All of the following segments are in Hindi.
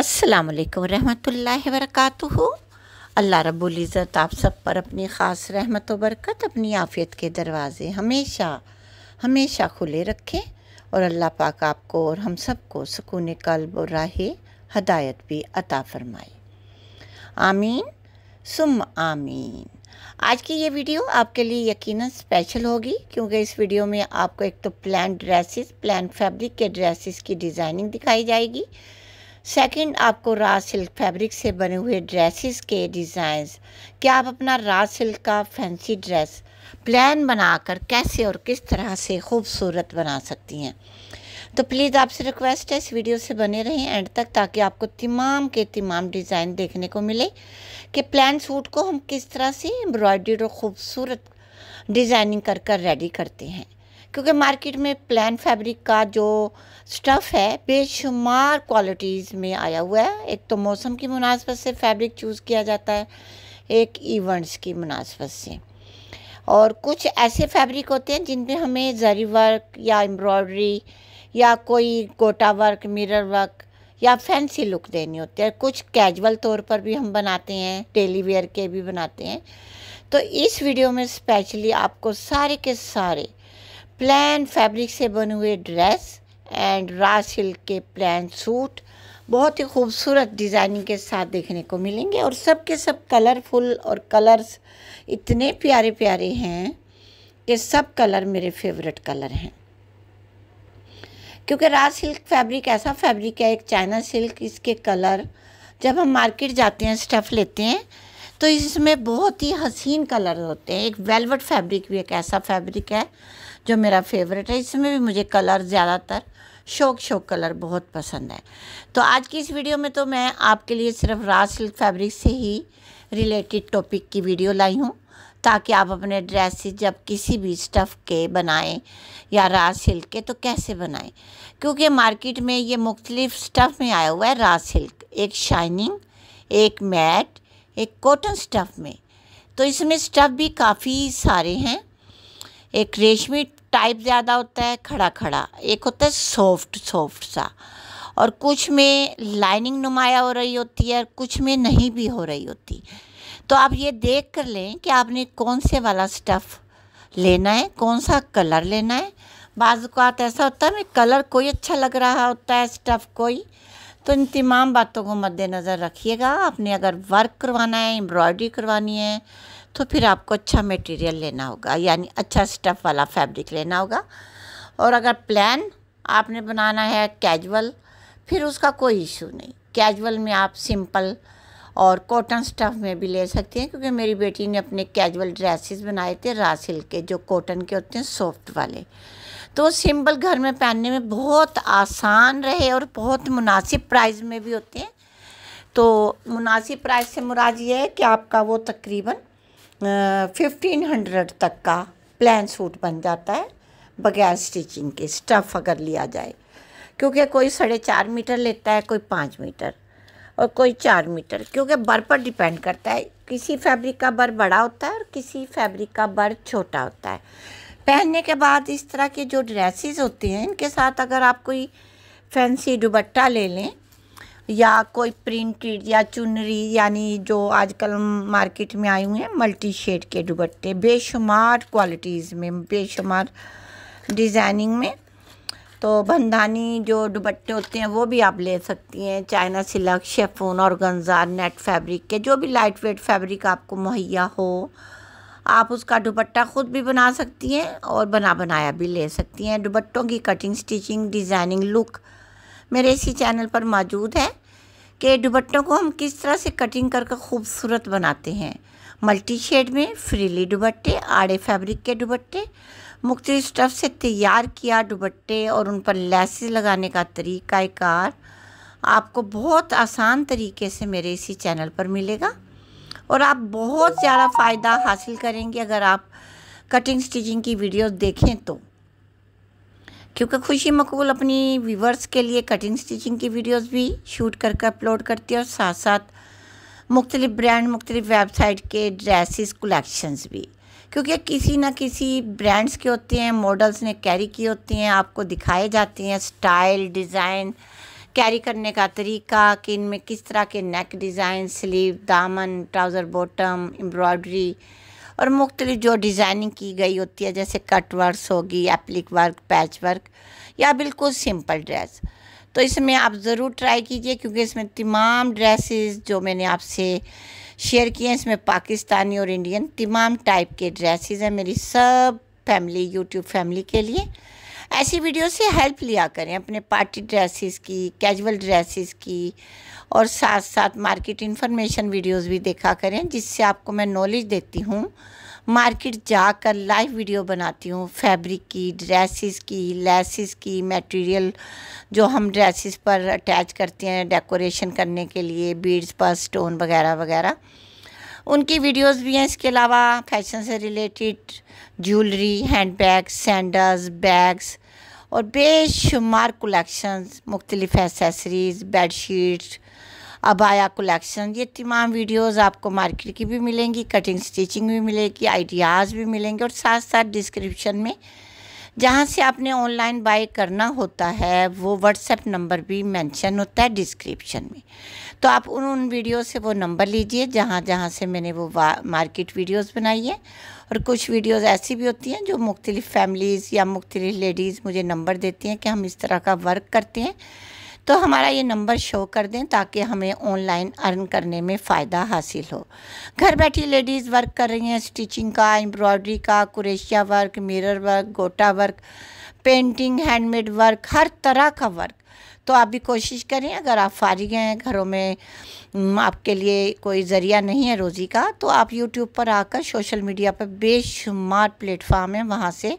अस्सलाम वालेकुम रहमतुल्लाहि अल्लाह रब्बुल इज़्ज़त आप सब पर अपनी ख़ास रहमत व बरकत अपनी आफ़ियत के दरवाज़े हमेशा हमेशा खुले रखें और अल्लाह पाक आपको और हम सब को सुकून कल्ब और राह हदायत भी अता फरमाए आमीन सुम आमीन आज की ये वीडियो आपके लिए यकीनन स्पेशल होगी क्योंकि इस वीडियो में आपको एक तो प्लान ड्रेसेस प्लान फैब्रिक के ड्रेसेस की डिज़ाइनिंग दिखाई जाएगी सेकंड आपको रा सिल्क फैब्रिक से बने हुए ड्रेसेस के डिज़ाइंस क्या आप अपना रा सिल्क का फैंसी ड्रेस प्लान बनाकर कैसे और किस तरह से खूबसूरत बना सकती हैं तो प्लीज़ आपसे रिक्वेस्ट है इस वीडियो से बने रहें एंड तक ताकि आपको तमाम के तमाम डिज़ाइन देखने को मिले कि प्लान सूट को हम किस तरह से एम्ब्रॉयड्री और ख़ूबसूरत डिज़ाइनिंग कर कर रेडी करते हैं क्योंकि मार्केट में प्लान फैब्रिक का जो स्टफ़ है बेशुमार क्वालिटीज़ में आया हुआ है एक तो मौसम की मुनासबत से फैब्रिक चूज़ किया जाता है एक इवेंट्स की मुनासबत से और कुछ ऐसे फैब्रिक होते हैं जिन पर हमें जरी वर्क या एम्ब्रॉयडरी या कोई गोटा वर्क मिरर वर्क या फैंसी लुक देनी होती है कुछ कैजुअल तौर पर भी हम बनाते हैं डेली वेयर के भी बनाते हैं तो इस वीडियो में स्पेशली आपको सारे के सारे प्लान फैब्रिक से बने हुए ड्रेस एंड रा सिल्क के प्लान सूट बहुत ही खूबसूरत डिज़ाइनिंग के साथ देखने को मिलेंगे और सब के सब कलरफुल और कलर्स इतने प्यारे प्यारे हैं कि सब कलर मेरे फेवरेट कलर हैं क्योंकि रा सिल्क फैब्रिक ऐसा फैब्रिक है एक चाइना सिल्क इसके कलर जब हम मार्केट जाते हैं स्टफ़ लेते हैं तो इसमें बहुत ही हसीन कलर होते हैं एक वेलवेट फैब्रिक भी एक ऐसा फैब्रिक है जो मेरा फेवरेट है इसमें भी मुझे कलर ज़्यादातर शोक शोक कलर बहुत पसंद है तो आज की इस वीडियो में तो मैं आपके लिए सिर्फ रा सिल्क फैब्रिक से ही रिलेटेड टॉपिक की वीडियो लाई हूँ ताकि आप अपने ड्रेसेस जब किसी भी स्टफ़ के बनाएं या रा सिल्क के तो कैसे बनाएं क्योंकि मार्केट में ये मुख्तलिफ स्टफ़ में आया हुआ है रा सिल्क एक शाइनिंग एक मैट एक कॉटन स्टफ़ में तो इसमें स्टफ़ भी काफ़ी सारे हैं एक रेशमी टाइप ज़्यादा होता है खड़ा खड़ा एक होता है सॉफ्ट सॉफ्ट सा और कुछ में लाइनिंग नुमाया हो रही होती है और कुछ में नहीं भी हो रही होती तो आप ये देख कर लें कि आपने कौन से वाला स्टफ़ लेना है कौन सा कलर लेना है बाज़ात ऐसा होता है कलर कोई अच्छा लग रहा होता है स्टफ़ कोई तो इन तमाम बातों को मद्देनज़र रखिएगा आपने अगर वर्क करवाना है एम्ब्रॉयडरी करवानी है तो फिर आपको अच्छा मटेरियल लेना होगा यानी अच्छा स्टफ़ वाला फैब्रिक लेना होगा और अगर प्लान आपने बनाना है कैजुअल फिर उसका कोई इशू नहीं कैजुअल में आप सिंपल और कॉटन स्टफ़ में भी ले सकते हैं क्योंकि मेरी बेटी ने अपने कैजुअल ड्रेसेस बनाए थे रासिल के जो कॉटन के होते हैं सॉफ्ट वाले तो सिंपल घर में पहनने में बहुत आसान रहे और बहुत मुनासिब प्राइस में भी होते हैं तो मुनासिब प्राइस से मुराद ये है कि आपका वो तकरीबन फिफ्टीन हंड्रेड तक का प्लान सूट बन जाता है बगैर स्टिचिंग के स्टफ़ अगर लिया जाए क्योंकि कोई साढ़े चार मीटर लेता है कोई पाँच मीटर और कोई चार मीटर क्योंकि बर पर डिपेंड करता है किसी फैब्रिक का बर बड़ा होता है और किसी फैब्रिक का बर छोटा होता है पहनने के बाद इस तरह के जो ड्रेसेस होते हैं इनके साथ अगर आप कोई फैंसी दुबट्टा ले लें या कोई प्रिंटेड या चुनरी यानी जो आजकल मार्केट में आए हुए हैं मल्टी शेड के दुबट्टे बेशुमार क्वालिटीज़ में बेशुमार डिज़ाइनिंग में तो बंधानी जो दुबट्टे होते हैं वो भी आप ले सकती हैं चाइना सिलक शेफून और गंजार नेट फैब्रिक के जो भी लाइट वेट फैब्रिक आपको मुहैया हो आप उसका दुबट्टा ख़ुद भी बना सकती हैं और बना बनाया भी ले सकती हैं दुबट्टों की कटिंग स्टिचिंग डिज़ाइनिंग लुक मेरे इसी चैनल पर मौजूद है कि दुबट्टों को हम किस तरह से कटिंग करके खूबसूरत बनाते हैं मल्टी शेड में फ्रीली दुबट्टे आड़े फैब्रिक के दुबट्टे मुख्तलि स्टफ से तैयार किया दुबट्टे और उन पर लेसेस लगाने का तरीक़ाकार आपको बहुत आसान तरीके से मेरे इसी चैनल पर मिलेगा और आप बहुत ज़्यादा फ़ायदा हासिल करेंगे अगर आप कटिंग स्टिचिंग की वीडियो देखें तो क्योंकि खुशी मकबूल अपनी व्यूवर्स के लिए कटिंग स्टिचिंग की वीडियोस भी शूट करके अपलोड करती है और साथ साथ मुख्तलिफ़ ब्रांड मुख्तलिफ़ वेबसाइट के ड्रेसिस कलेक्शंस भी क्योंकि किसी ना किसी ब्रांड्स के होते हैं मॉडल्स ने कैरी किए होते हैं आपको दिखाए जाते हैं स्टाइल डिज़ाइन कैरी करने का तरीका कि इनमें किस तरह के नेक डिज़ाइन स्लीव दामन ट्राउज़र बॉटम एम्ब्रॉयडरी और मुख्तलिफ जो डिज़ाइनिंग की गई होती है जैसे कट वर्क होगी एप्लिक वर्क पैच वर्क या बिल्कुल सिंपल ड्रेस तो इसमें आप ज़रूर ट्राई कीजिए क्योंकि इसमें तमाम ड्रेसेस जो मैंने आपसे शेयर किए हैं इसमें पाकिस्तानी और इंडियन तमाम टाइप के ड्रेसेस हैं मेरी सब फैमिली यूट्यूब फैमिली के लिए ऐसी वीडियो से हेल्प लिया करें अपने पार्टी ड्रेसेस की कैजुअल ड्रेसेस की और साथ साथ मार्केट इन्फॉर्मेशन वीडियोस भी देखा करें जिससे आपको मैं नॉलेज देती हूँ मार्केट जाकर लाइव वीडियो बनाती हूँ फैब्रिक की ड्रेसेस की लेसिस की मटेरियल जो हम ड्रेसेस पर अटैच करते हैं डेकोरेशन करने के लिए बीड्स पर स्टोन वगैरह वगैरह उनकी वीडियोस भी हैं इसके अलावा फैशन से related jewellery hand bag sandals bags और बेशुमार कलेक्शंस मुख्तलिफ एसेसरीज़ बेड शीट्स अबाया कलेक्शन ये तमाम वीडियोस आपको मार्केट की भी मिलेंगी कटिंग स्टिचिंग भी मिलेगी आइडियाज़ भी मिलेंगे और साथ साथ डिस्क्रिप्शन में जहाँ से आपने ऑनलाइन बाय करना होता है वो व्हाट्सएप नंबर भी मेंशन होता है डिस्क्रिप्शन में तो आप उन उन वीडियो से वो नंबर लीजिए जहाँ जहाँ से मैंने वो मार्केट वीडियोस बनाई है और कुछ वीडियोस ऐसी भी होती हैं जो मुख्तलिफ़ फैमिलीज़ या मुख्तलिफ़ लेडीज़ मुझे नंबर देती हैं कि हम इस तरह का वर्क करते हैं तो हमारा ये नंबर शो कर दें ताकि हमें ऑनलाइन अर्न करने में फ़ायदा हासिल हो घर बैठी लेडीज़ वर्क कर रही हैं स्टिचिंग का एम्ब्रॉयडरी का कुरेशिया वर्क मिरर वर्क गोटा वर्क पेंटिंग हैंडमेड वर्क हर तरह का वर्क तो आप भी कोशिश करें अगर आप फारिग हैं घरों में आपके लिए कोई ज़रिया नहीं है रोज़ी का तो आप यूट्यूब पर आकर सोशल मीडिया पर बेशुमार प्लेटफार्म है वहाँ से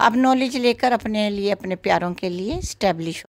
आप नॉलेज लेकर अपने लिए अपने प्यारों के लिए इस्टेब्लिश